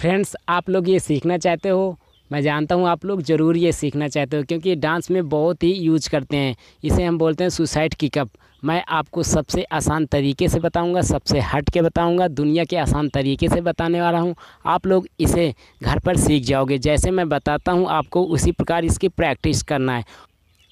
friends आप लोग ये सीखना चाहते हो मैं जानता हूँ आप लोग ज़रूर ये सीखना चाहते हो क्योंकि डांस में बहुत ही यूज करते हैं इसे हम बोलते हैं सुसाइड किकअप मैं आपको सबसे आसान तरीके से बताऊंगा सबसे हट के बताऊंगा दुनिया के आसान तरीके से बताने वाला हूं आप लोग इसे घर पर सीख जाओगे जैसे मैं बताता हूं आपको उसी प्रकार इसकी प्रैक्टिस करना है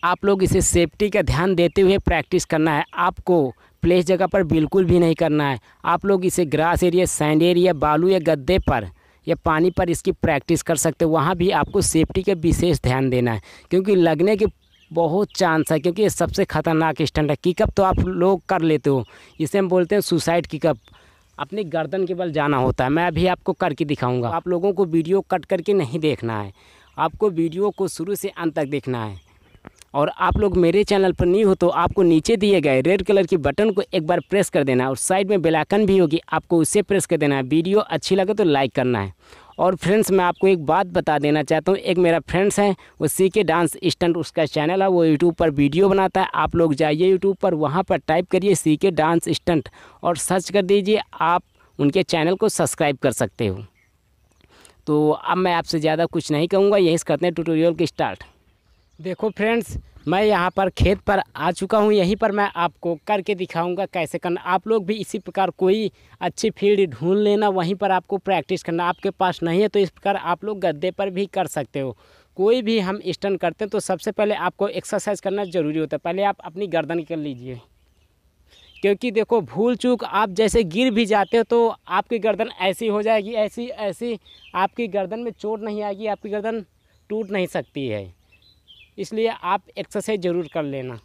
आप लोग इसे सेफ्टी का ध्यान देते हुए प्रैक्टिस करना है आपको प्लेस जगह पर बिल्कुल भी नहीं करना है आप लोग इसे ग्रास एरिया सैंड एरिया बालू या गद्दे पर या पानी पर इसकी प्रैक्टिस कर सकते हो वहाँ भी आपको सेफ्टी का विशेष ध्यान देना है क्योंकि लगने के बहुत चांस है क्योंकि ये सबसे ख़तरनाक स्टंट है किकअप तो आप लोग कर लेते हो इसे हम बोलते हैं सुसाइड किकअप अपनी गर्दन के बल जाना होता है मैं अभी आपको करके दिखाऊंगा आप लोगों को वीडियो कट करके नहीं देखना है आपको वीडियो को शुरू से अंत तक देखना है और आप लोग मेरे चैनल पर नहीं हो तो आपको नीचे दिए गए रेड कलर की बटन को एक बार प्रेस कर देना है और साइड में बेलाकन भी होगी आपको उसे प्रेस कर देना है वीडियो अच्छी लगे तो लाइक करना है और फ्रेंड्स मैं आपको एक बात बता देना चाहता हूँ एक मेरा फ्रेंड्स है वो सी के डांस स्टंट उसका चैनल है वो यूट्यूब पर वीडियो बनाता है आप लोग जाइए यूट्यूब पर वहाँ पर टाइप करिए सी के डांस स्टंट और सर्च कर दीजिए आप उनके चैनल को सब्सक्राइब कर सकते हो तो अब मैं आपसे ज़्यादा कुछ नहीं कहूँगा यही करते हैं ट्यूटोरियल की स्टार्ट देखो फ्रेंड्स मैं यहाँ पर खेत पर आ चुका हूँ यहीं पर मैं आपको करके दिखाऊंगा कैसे करना आप लोग भी इसी प्रकार कोई अच्छी फील्ड ढूंढ लेना वहीं पर आपको प्रैक्टिस करना आपके पास नहीं है तो इस प्रकार आप लोग गद्दे पर भी कर सकते हो कोई भी हम स्टन करते हैं तो सबसे पहले आपको एक्सरसाइज करना ज़रूरी होता है पहले आप अपनी गर्दन कर लीजिए क्योंकि देखो भूल चूक आप जैसे गिर भी जाते हो तो आपकी गर्दन ऐसी हो जाएगी ऐसी ऐसी आपकी गर्दन में चोट नहीं आएगी आपकी गर्दन टूट नहीं सकती है इसलिए आप एक्सरसाइज ज़रूर कर लेना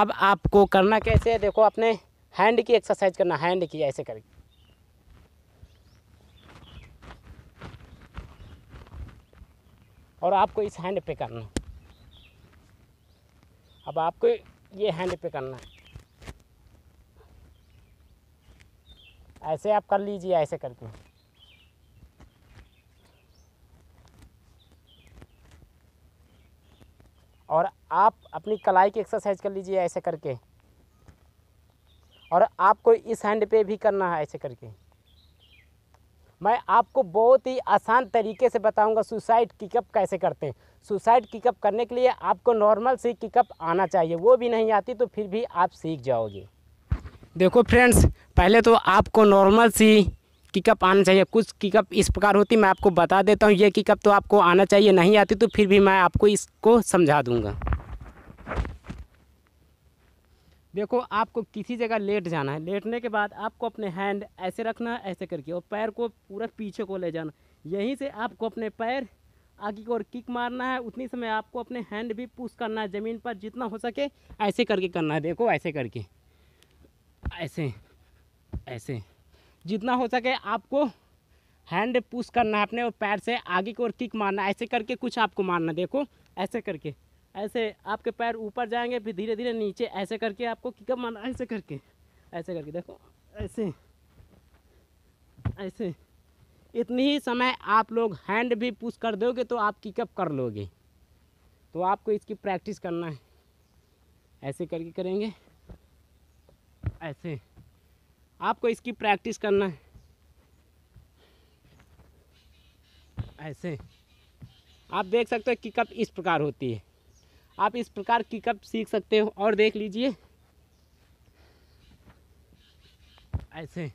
अब आपको करना कैसे है देखो अपने हैंड की एक्सरसाइज करना हैंड की ऐसे करके और आपको इस हैंड पे करना अब आपको ये हैंड पे करना है ऐसे आप कर लीजिए ऐसे करके आप अपनी कलाई की एक्सरसाइज कर लीजिए ऐसे करके और आपको इस हैंड पे भी करना है ऐसे करके मैं आपको बहुत ही आसान तरीके से बताऊंगा सुसाइड किकअप कैसे करते हैं सुसाइड किकअप करने के लिए आपको नॉर्मल से किकअप आना चाहिए वो भी नहीं आती तो फिर भी आप सीख जाओगे देखो फ्रेंड्स पहले तो आपको नॉर्मल सी किकअप आना चाहिए कुछ किकअप इस प्रकार होती मैं आपको बता देता हूँ ये किकअप तो आपको आना चाहिए नहीं आती तो फिर भी मैं आपको इसको समझा दूँगा देखो आपको किसी जगह लेट जाना है लेटने के बाद आपको अपने हैंड ऐसे रखना है ऐसे करके और पैर को पूरा पीछे को ले जाना यहीं से आपको अपने पैर आगे की ओर किक मारना है उतनी समय आपको अपने हैंड भी पुश करना है ज़मीन पर जितना हो सके ऐसे करके करना है देखो ऐसे करके ऐसे ऐसे जितना हो सके आपको हैंड पुश करना है अपने और पैर से आगे की ओर किक मारना ऐसे करके कुछ आपको मारना देखो ऐसे करके ऐसे आपके पैर ऊपर जाएंगे फिर धीरे धीरे नीचे ऐसे करके आपको किकअप मारना ऐसे करके ऐसे करके देखो ऐसे ऐसे इतनी ही समय आप लोग हैंड भी पुश कर दोगे तो आप किकअप कर लोगे तो आपको इसकी प्रैक्टिस करना है ऐसे करके करेंगे ऐसे आपको इसकी प्रैक्टिस करना है ऐसे आप देख सकते हो किकअप इस प्रकार होती है आप इस प्रकार की कप सीख सकते हो और देख लीजिए ऐसे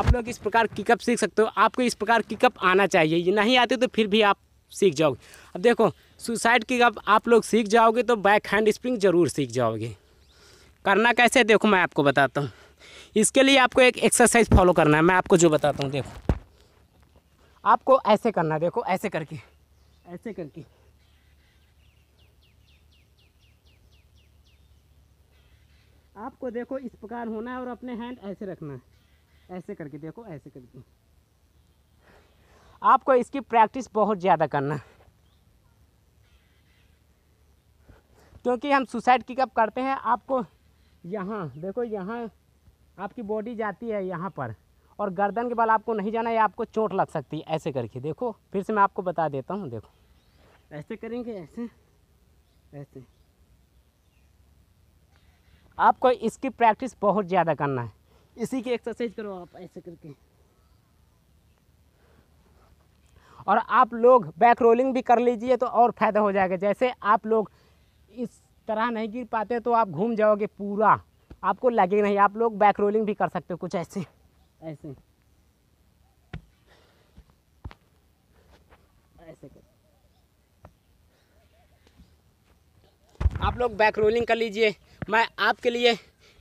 आप लोग इस प्रकार की कप सीख सकते हो आपको इस प्रकार की कप आना चाहिए ये नहीं आते तो फिर भी आप सीख जाओगे अब देखो सुसाइड की कप आप लोग सीख जाओगे तो बैक हैंड स्प्रिंग ज़रूर सीख जाओगे करना कैसे देखो मैं आपको बताता हूँ इसके लिए आपको एक एक्सरसाइज फॉलो करना है मैं आपको जो बताता हूँ देखो आपको ऐसे करना देखो ऐसे करके ऐसे करके आपको देखो इस प्रकार होना है और अपने हैंड ऐसे रखना है ऐसे करके देखो ऐसे करके आपको इसकी प्रैक्टिस बहुत ज़्यादा करना है क्योंकि हम सुसाइड किकअप करते हैं आपको यहाँ देखो यहाँ आपकी बॉडी जाती है यहाँ पर और गर्दन के बल आपको नहीं जाना है आपको चोट लग सकती है ऐसे करके देखो फिर से मैं आपको बता देता हूँ देखो ऐसे करेंगे ऐसे ऐसे आपको इसकी प्रैक्टिस बहुत ज़्यादा करना है इसी की एक्सरसाइज करो आप ऐसे करके और आप लोग बैक रोलिंग भी कर लीजिए तो और फायदा हो जाएगा जैसे आप लोग इस तरह नहीं गिर पाते तो आप घूम जाओगे पूरा आपको लगे नहीं आप लोग बैक रोलिंग भी कर सकते हो कुछ ऐसे ऐसे ऐसे कर आप लोग बैक रोलिंग कर लीजिए मैं आपके लिए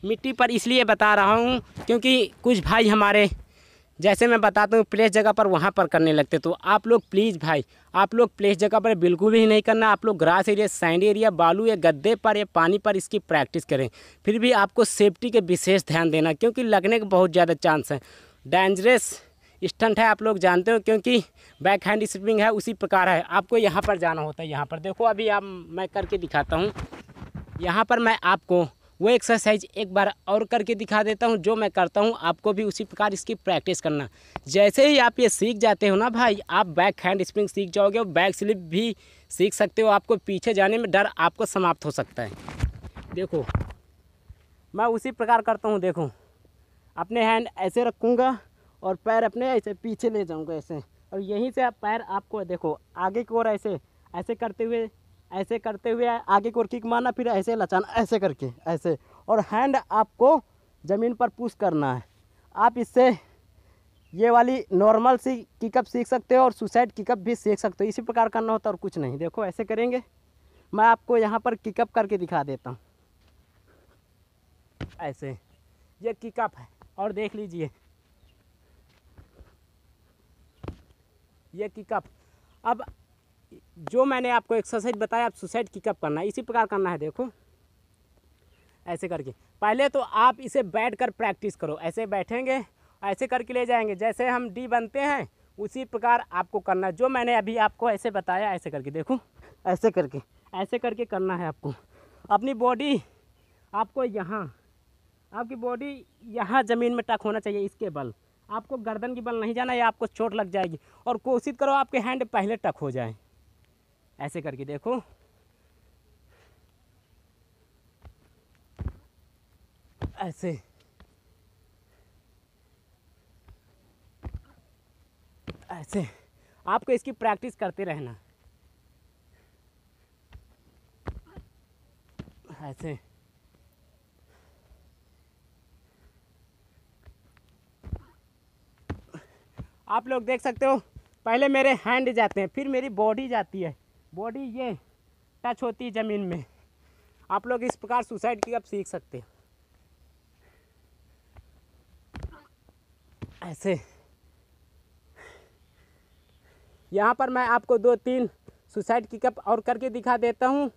मिट्टी पर इसलिए बता रहा हूँ क्योंकि कुछ भाई हमारे जैसे मैं बताता हूँ प्लेस जगह पर वहाँ पर करने लगते तो आप लोग प्लीज़ भाई आप लोग प्लेस जगह पर बिल्कुल भी नहीं करना आप लोग ग्रास एरिया सैंड एरिया बालू या गद्दे पर या पानी पर इसकी प्रैक्टिस करें फिर भी आपको सेफ्टी के विशेष ध्यान देना क्योंकि लगने के बहुत ज़्यादा चांस है डेंजरस स्टंट है आप लोग जानते हो क्योंकि बैक हैंड स्पिंग है उसी प्रकार है आपको यहाँ पर जाना होता है यहाँ पर देखो अभी आप मैं करके दिखाता हूँ यहाँ पर मैं आपको वो एक्सरसाइज एक बार और करके दिखा देता हूँ जो मैं करता हूँ आपको भी उसी प्रकार इसकी प्रैक्टिस करना जैसे ही आप ये सीख जाते हो ना भाई आप बैक हैंड स्प्रिंग सीख जाओगे और बैक स्लिप भी सीख सकते हो आपको पीछे जाने में डर आपको समाप्त हो सकता है देखो मैं उसी प्रकार करता हूँ देखो अपने हैंड ऐसे रखूँगा और पैर अपने ऐसे पीछे ले जाऊँगा ऐसे और यहीं से आप पैर आपको देखो आगे की ओर ऐसे ऐसे करते हुए ऐसे करते हुए आगे को किक मारना फिर ऐसे लचाना ऐसे करके ऐसे और हैंड आपको ज़मीन पर पुश करना है आप इससे ये वाली नॉर्मल सी किकअप सीख सकते हो और सुसाइड किकअप भी सीख सकते हो इसी प्रकार करना होता और कुछ नहीं देखो ऐसे करेंगे मैं आपको यहाँ पर किकअप करके दिखा देता हूँ ऐसे ये किकअप है और देख लीजिए ये किकअप अब जो मैंने आपको एक्सरसाइज बताया आप सुसाइड किकअप करना है इसी प्रकार करना है देखो ऐसे करके पहले तो आप इसे बैठ कर प्रैक्टिस करो ऐसे बैठेंगे ऐसे करके ले जाएंगे जैसे हम डी बनते हैं उसी प्रकार आपको करना है जो मैंने अभी आपको ऐसे बताया ऐसे करके देखो ऐसे करके ऐसे करके करना है आपको अपनी बॉडी आपको यहाँ आपकी बॉडी यहाँ ज़मीन में टक होना चाहिए इसके बल आपको गर्दन की बल नहीं जाना या आपको चोट लग जाएगी और कोशिश करो आपके हैंड पहले टक हो जाए ऐसे करके देखो ऐसे ऐसे आपको इसकी प्रैक्टिस करते रहना ऐसे आप लोग देख सकते हो पहले मेरे हैंड जाते हैं फिर मेरी बॉडी जाती है बॉडी ये टच होती है ज़मीन में आप लोग इस प्रकार सुसाइड की अब सीख सकते हैं ऐसे यहाँ पर मैं आपको दो तीन सुसाइड की कप और करके दिखा देता हूँ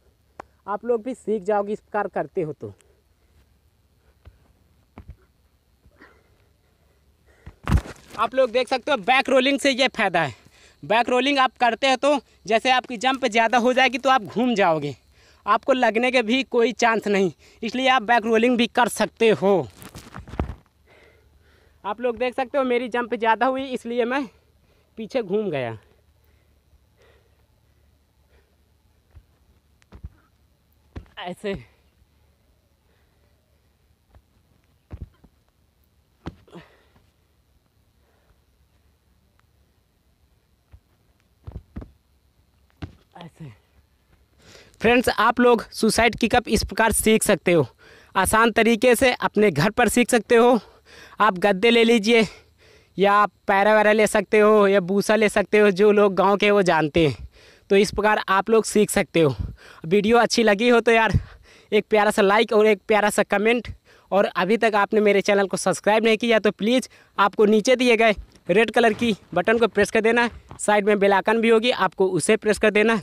आप लोग भी सीख जाओगे इस प्रकार करते हो तो आप लोग देख सकते हो बैक रोलिंग से ये फायदा है बैक रोलिंग आप करते हैं तो जैसे आपकी जंप ज़्यादा हो जाएगी तो आप घूम जाओगे आपको लगने के भी कोई चांस नहीं इसलिए आप बैक रोलिंग भी कर सकते हो आप लोग देख सकते हो मेरी जंप ज़्यादा हुई इसलिए मैं पीछे घूम गया ऐसे ऐसे फ्रेंड्स आप लोग सुसाइड किकअप इस प्रकार सीख सकते हो आसान तरीके से अपने घर पर सीख सकते हो आप गद्दे ले लीजिए या आप पैरा वैरा ले सकते हो या भूसा ले सकते हो जो लोग गांव के वो जानते हैं तो इस प्रकार आप लोग सीख सकते हो वीडियो अच्छी लगी हो तो यार एक प्यारा सा लाइक और एक प्यारा सा कमेंट और अभी तक आपने मेरे चैनल को सब्सक्राइब नहीं किया तो प्लीज़ आपको नीचे दिए गए रेड कलर की बटन को प्रेस कर देना साइड में बेलाकन भी होगी आपको उसे प्रेस कर देना